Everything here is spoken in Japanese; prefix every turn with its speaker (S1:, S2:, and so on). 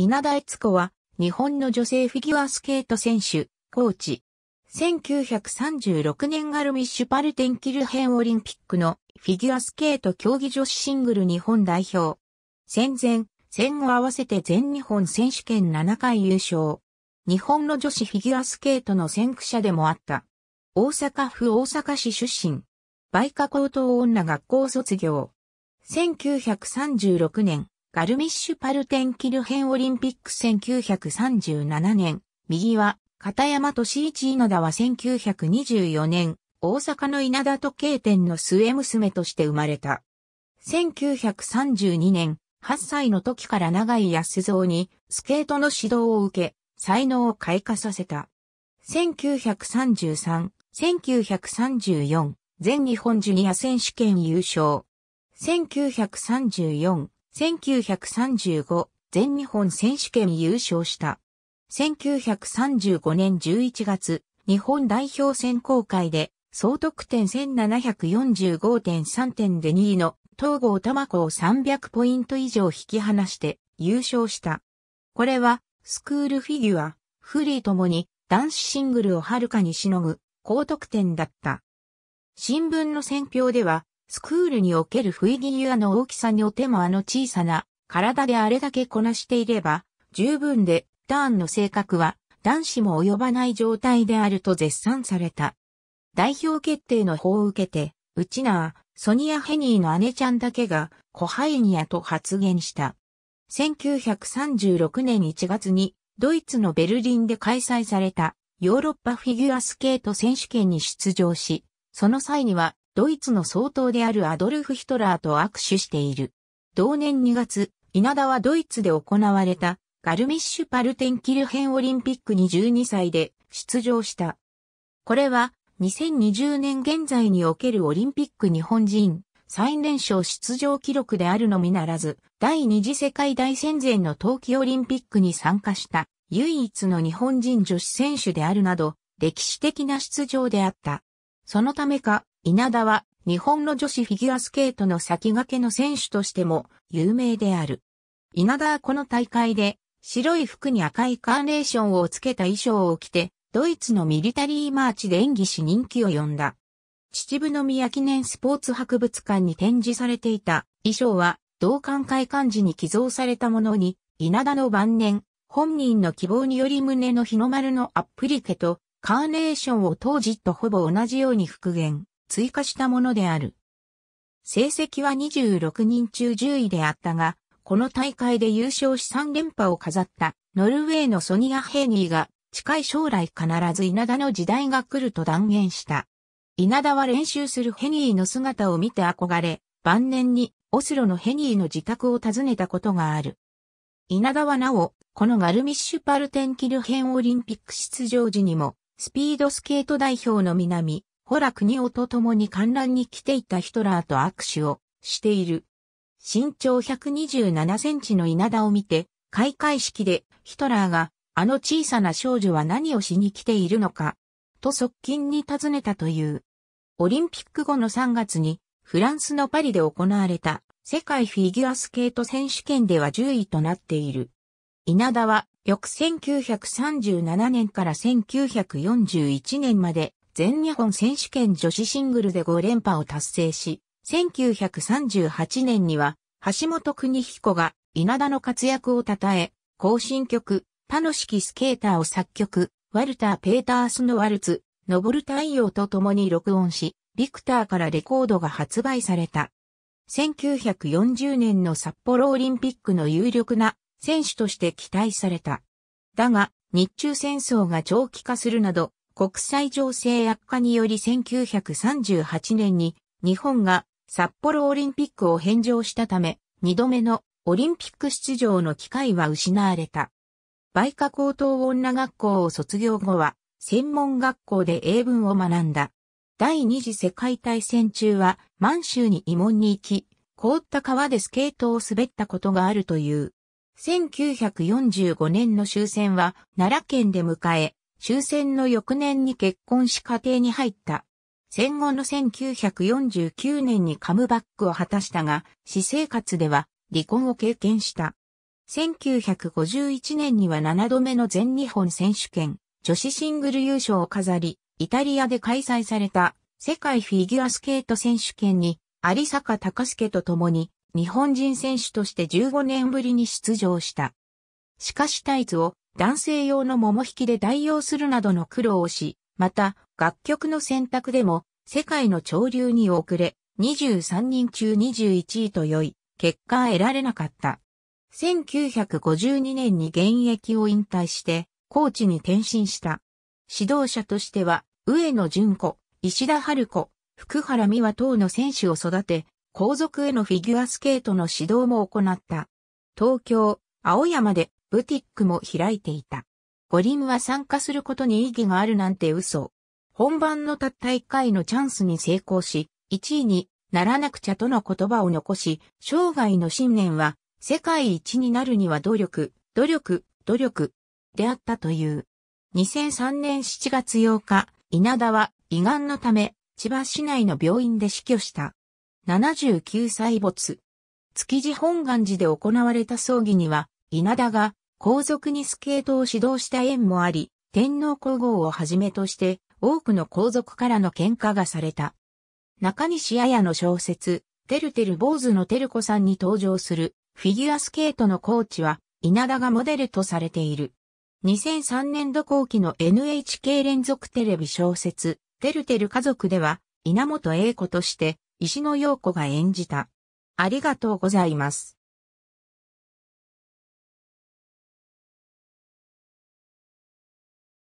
S1: 稲田悦子は、日本の女性フィギュアスケート選手、コーチ。1936年ガルミッシュパルテンキルヘンオリンピックのフィギュアスケート競技女子シングル日本代表。戦前、戦後合わせて全日本選手権7回優勝。日本の女子フィギュアスケートの先駆者でもあった。大阪府大阪市出身。イカ高等女学校卒業。1936年、ガルミッシュパルテンキルヘンオリンピック1937年、右は、片山俊一稲田は1924年、大阪の稲田時計店の末娘として生まれた。1932年、8歳の時から長井安蔵にスケートの指導を受け、才能を開花させた。1933、1934、全日本ジュニア選手権優勝。1934、1935全日本選手権優勝した。1935年11月、日本代表選考会で、総得点1745.3点で2位の東郷玉子を300ポイント以上引き離して優勝した。これは、スクールフィギュア、フリーともに男子シングルをはるかにしのぐ高得点だった。新聞の選評では、スクールにおける不意ギュアの大きさにおてもあの小さな体であれだけこなしていれば、十分でターンの性格は男子も及ばない状態であると絶賛された。代表決定の方を受けて、ウチナー、ソニア・ヘニーの姉ちゃんだけが、コハイニアと発言した。1936年1月に、ドイツのベルリンで開催された、ヨーロッパフィギュアスケート選手権に出場し、その際には、ドイツの総統であるアドルフ・ヒトラーと握手している。同年2月、稲田はドイツで行われたガルミッシュ・パルテンキルヘンオリンピックに12歳で出場した。これは2020年現在におけるオリンピック日本人最年少出場記録であるのみならず、第二次世界大戦前の冬季オリンピックに参加した唯一の日本人女子選手であるなど、歴史的な出場であった。そのためか、稲田は日本の女子フィギュアスケートの先駆けの選手としても有名である。稲田はこの大会で白い服に赤いカーネーションをつけた衣装を着てドイツのミリタリーマーチで演技し人気を呼んだ。秩父宮記念スポーツ博物館に展示されていた衣装は同館会館時に寄贈されたものに稲田の晩年本人の希望により胸の日の丸のアップリケとカーネーションを当時とほぼ同じように復元。追加したものである。成績は26人中10位であったが、この大会で優勝し3連覇を飾ったノルウェーのソニア・ヘーニーが近い将来必ず稲田の時代が来ると断言した。稲田は練習するヘニーの姿を見て憧れ、晩年にオスロのヘニーの自宅を訪ねたことがある。稲田はなお、このガルミッシュパルテンキル編オリンピック出場時にも、スピードスケート代表の南、ホラ国夫と共に観覧に来ていたヒトラーと握手をしている。身長127センチの稲田を見て、開会式でヒトラーが、あの小さな少女は何をしに来ているのか、と側近に尋ねたという。オリンピック後の3月に、フランスのパリで行われた世界フィギュアスケート選手権では10位となっている。稲田は、翌1937年から1941年まで全日本選手権女子シングルで5連覇を達成し、1938年には、橋本邦彦が稲田の活躍を称え、更新曲、楽しきスケーターを作曲、ワルター・ペータースのワルツ、昇る太陽と共に録音し、ビクターからレコードが発売された。1940年の札幌オリンピックの有力な選手として期待された。だが、日中戦争が長期化するなど、国際情勢悪化により1938年に日本が札幌オリンピックを返上したため、2度目のオリンピック出場の機会は失われた。梅花高等女学校を卒業後は、専門学校で英文を学んだ。第二次世界大戦中は満州に慰問に行き、凍った川でスケートを滑ったことがあるという。1945年の終戦は奈良県で迎え、終戦の翌年に結婚し家庭に入った。戦後の1949年にカムバックを果たしたが、私生活では離婚を経験した。1951年には7度目の全日本選手権、女子シングル優勝を飾り、イタリアで開催された世界フィギュアスケート選手権に、有坂隆介と共に日本人選手として15年ぶりに出場した。しかしタイツを男性用の桃引きで代用するなどの苦労をし、また、楽曲の選択でも、世界の潮流に遅れ、23人中21位と良い、結果得られなかった。1952年に現役を引退して、コーチに転身した。指導者としては、上野純子、石田春子、福原美和等の選手を育て、後続へのフィギュアスケートの指導も行った。東京、青山でブティックも開いていた。五輪は参加することに意義があるなんて嘘。本番のたった一回のチャンスに成功し、一位にならなくちゃとの言葉を残し、生涯の信念は、世界一になるには努力、努力、努力、であったという。2003年7月8日、稲田は胃がんのため、千葉市内の病院で死去した。79歳没。築地本願寺で行われた葬儀には、稲田が皇族にスケートを指導した縁もあり、天皇皇后をはじめとして多くの皇族からの喧嘩がされた。中西彩の小説、てるてる坊主のてる子さんに登場するフィギュアスケートのコーチは稲田がモデルとされている。2003年度後期の NHK 連続テレビ小説、てるてる家族では、稲本英子として、石野陽子が演じた。ありがとうございます。